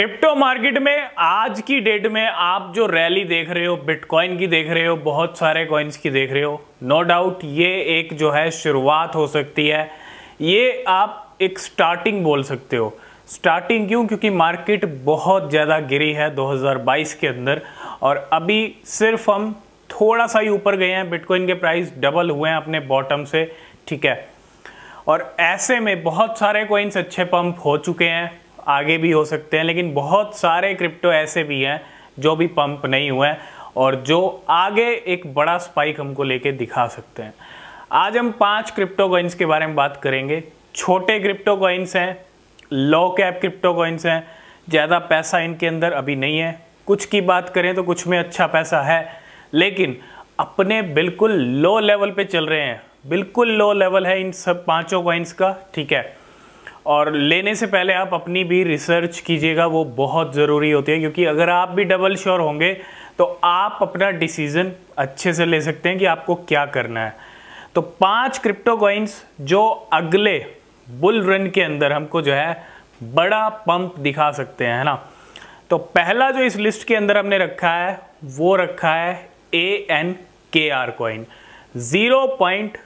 crypto market में आज की डेट में आप जो रैली देख रहे हो बिटकॉइन की देख रहे हो बहुत सारे कॉइन्स की देख रहे हो नो no डाउट ये एक जो है शुरुआत हो सकती है ये आप एक स्टार्टिंग बोल सकते हो स्टार्टिंग क्यों क्योंकि मार्केट बहुत ज़्यादा गिरी है 2022 के अंदर और अभी सिर्फ हम थोड़ा सा ही ऊपर गए हैं बिटकॉइन के प्राइस डबल हुए हैं अपने बॉटम से ठीक है और ऐसे में बहुत सारे कॉइन्स अच्छे पंप हो चुके हैं आगे भी हो सकते हैं लेकिन बहुत सारे क्रिप्टो ऐसे भी हैं जो भी पंप नहीं हुए हैं और जो आगे एक बड़ा स्पाइक हमको लेके दिखा सकते हैं आज हम पांच क्रिप्टो कॉइन्स के बारे में बात करेंगे छोटे क्रिप्टो कॉइन्स हैं लो कैप क्रिप्टो कॉइन्स हैं ज़्यादा पैसा इनके अंदर अभी नहीं है कुछ की बात करें तो कुछ में अच्छा पैसा है लेकिन अपने बिल्कुल लो लेवल पे चल रहे हैं बिल्कुल लो लेवल है इन सब पांचों कॉइन्स का ठीक है और लेने से पहले आप अपनी भी रिसर्च कीजिएगा वो बहुत ज़रूरी होती है क्योंकि अगर आप भी डबल श्योर होंगे तो आप अपना डिसीज़न अच्छे से ले सकते हैं कि आपको क्या करना है तो पांच क्रिप्टो कॉइन्स जो अगले बुल रन के अंदर हमको जो है बड़ा पंप दिखा सकते हैं है ना तो पहला जो इस लिस्ट के अंदर हमने रखा है वो रखा है A N K R coin zero point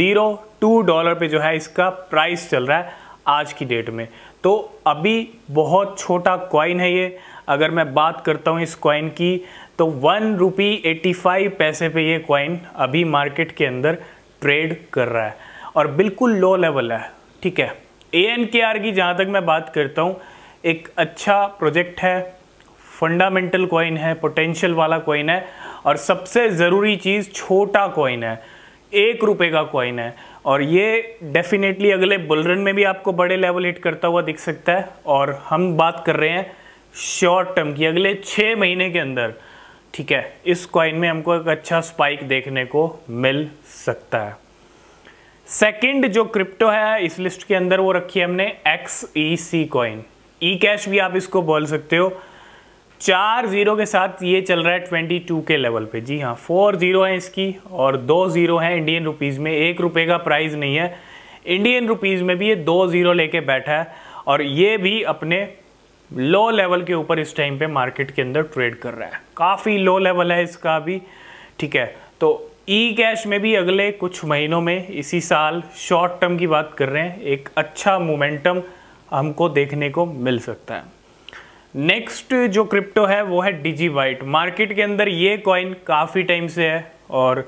zero two dollar पे जो है इसका प्राइस चल रहा है आज की डेट में तो अभी बहुत छोटा कॉइन है ये अगर मैं बात करता हूँ इस कॉइन की तो वन रुपी एटी फाइव पैसे पे ये कॉइन अभी मार्केट के अंदर ट्रेड कर रहा है और बिल्कुल लो लेवल है ठीक है ए एन के आर की जहाँ तक मैं बात करता हूँ एक अच्छा प्रोजेक्ट है फंडामेंटल कॉइन है पोटेंशियल वाला कॉइन है और सबसे ज़रूरी चीज़ छोटा कॉइन है एक रुपये का कॉइन है और ये डेफिनेटली अगले बुलरन में भी आपको बड़े लेवल हिट करता हुआ दिख सकता है और हम बात कर रहे हैं शॉर्ट टर्म की अगले छः महीने के अंदर ठीक है इस कॉइन में हमको एक अच्छा स्पाइक देखने को मिल सकता है सेकंड जो क्रिप्टो है इस लिस्ट के अंदर वो रखी है हमने X E C coin E cash भी आप इसको बोल सकते हो चार जीरो के साथ ये चल रहा है ट्वेंटी टू के लेवल पे जी हाँ फोर जीरो है इसकी और दो जीरो है इंडियन रुपीज़ में एक रुपये का प्राइस नहीं है इंडियन रुपीज़ में भी ये दो जीरो लेके बैठा है और ये भी अपने लो लेवल के ऊपर इस टाइम पे मार्केट के अंदर ट्रेड कर रहा है काफ़ी लो लेवल है इसका भी ठीक है तो ई कैश में भी अगले कुछ महीनों में इसी साल शॉर्ट टर्म की बात कर रहे हैं एक अच्छा मोमेंटम हमको देखने को मिल सकता है नेक्स्ट जो क्रिप्टो है वो है डिजी वाइट मार्केट के अंदर ये कॉइन काफ़ी टाइम से है और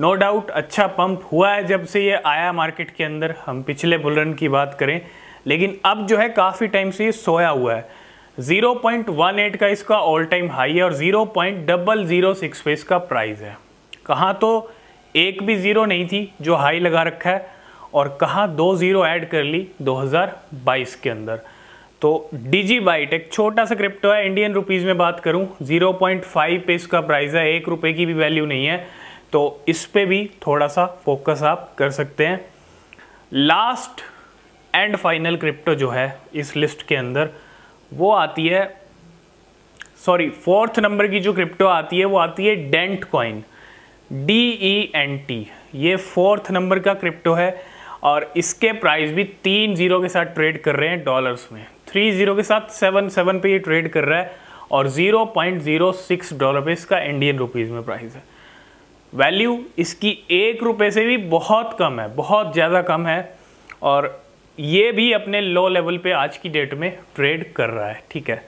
नो डाउट अच्छा पंप हुआ है जब से ये आया मार्केट के अंदर हम पिछले बुलरन की बात करें लेकिन अब जो है काफ़ी टाइम से ये सोया हुआ है 0.18 का इसका ऑल टाइम हाई है और 0.006 पे इसका प्राइस है कहाँ तो एक भी ज़ीरो नहीं थी जो हाई लगा रखा है और कहाँ दो ज़ीरो ऐड कर ली 2022 के अंदर तो डीजी बाइट एक छोटा सा क्रिप्टो है इंडियन रुपीज़ में बात करूं 0.5 पे इसका प्राइस है एक रुपये की भी वैल्यू नहीं है तो इस पर भी थोड़ा सा फोकस आप कर सकते हैं लास्ट एंड फाइनल क्रिप्टो जो है इस लिस्ट के अंदर वो आती है सॉरी फोर्थ नंबर की जो क्रिप्टो आती है वो आती है dent coin D E N T ये फोर्थ नंबर का क्रिप्टो है और इसके प्राइस भी तीन जीरो के साथ ट्रेड कर रहे हैं डॉलर्स में थ्री जीरो के साथ सेवन सेवन पे ये ट्रेड कर रहा है और zero point zero six dollar पे इसका इंडियन रुपीज़ में प्राइस है वैल्यू इसकी एक रुपये से भी बहुत कम है बहुत ज़्यादा कम है और ये भी अपने लो लेवल पे आज की डेट में ट्रेड कर रहा है ठीक है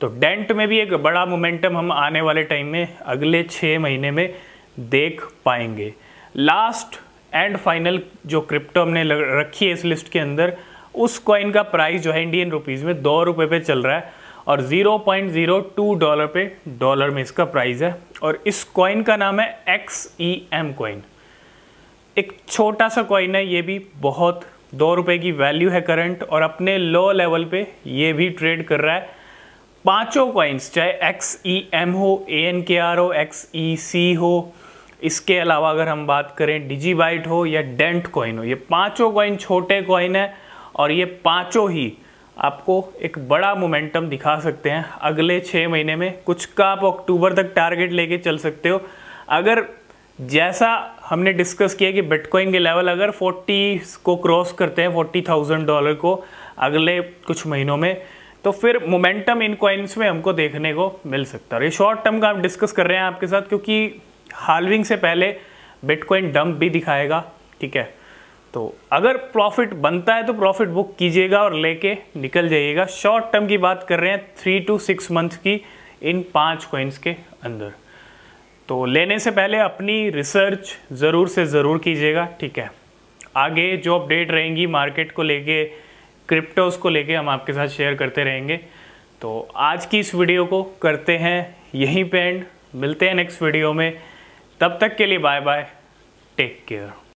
तो डेंट में भी एक बड़ा मोमेंटम हम आने वाले टाइम में अगले छः महीने में देख पाएंगे लास्ट एंड फाइनल जो क्रिप्टो हमने रखी है इस लिस्ट के अंदर उस कॉइन का प्राइस जो है इंडियन रुपीज़ में दो रुपए पे चल रहा है और 0.02 डॉलर पे डॉलर में इसका प्राइस है और इस कॉइन का नाम है एक्स ई एम कॉइन एक छोटा सा कॉइन है ये भी बहुत दो रुपए की वैल्यू है करंट और अपने लो लेवल पे ये भी ट्रेड कर रहा है पांचों कॉइन्स चाहे एक्स ई एम हो ए एन के आर हो एक्स ई सी हो इसके अलावा अगर हम बात करें डिजी बाइट हो या डेंट कॉइन हो ये पांचों कॉइन छोटे कॉइन है और ये पाँचों ही आपको एक बड़ा मोमेंटम दिखा सकते हैं अगले छः महीने में कुछ का आप अक्टूबर तक टारगेट लेके चल सकते हो अगर जैसा हमने डिस्कस किया कि बिटकॉइन के लेवल अगर 40 को क्रॉस करते हैं 40,000 डॉलर को अगले कुछ महीनों में तो फिर मोमेंटम इन कॉइन्स में हमको देखने को मिल सकता है और ये शॉर्ट टर्म का हम डिस्कस कर रहे हैं आपके साथ क्योंकि हालविंग से पहले बिटकॉइन डंप भी दिखाएगा ठीक है तो अगर प्रॉफिट बनता है तो प्रॉफिट बुक कीजिएगा और लेके निकल जाइएगा शॉर्ट टर्म की बात कर रहे हैं थ्री टू सिक्स मंथ की इन पांच कॉइन्स के अंदर तो लेने से पहले अपनी रिसर्च ज़रूर से ज़रूर कीजिएगा ठीक है आगे जो अपडेट रहेंगी मार्केट को लेके क्रिप्टोस को लेके हम आपके साथ शेयर करते रहेंगे तो आज की इस वीडियो को करते हैं यहीं पे एंड मिलते हैं नेक्स्ट वीडियो में तब तक के लिए बाय बाय टेक केयर